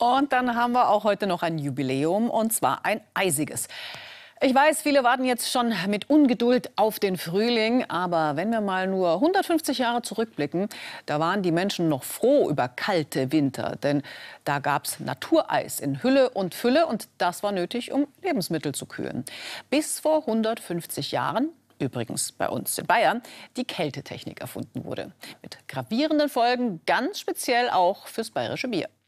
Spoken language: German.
Und dann haben wir auch heute noch ein Jubiläum, und zwar ein eisiges. Ich weiß, viele warten jetzt schon mit Ungeduld auf den Frühling, aber wenn wir mal nur 150 Jahre zurückblicken, da waren die Menschen noch froh über kalte Winter, denn da gab es Natureis in Hülle und Fülle und das war nötig, um Lebensmittel zu kühlen. Bis vor 150 Jahren übrigens bei uns in Bayern, die Kältetechnik erfunden wurde. Mit gravierenden Folgen, ganz speziell auch fürs bayerische Bier.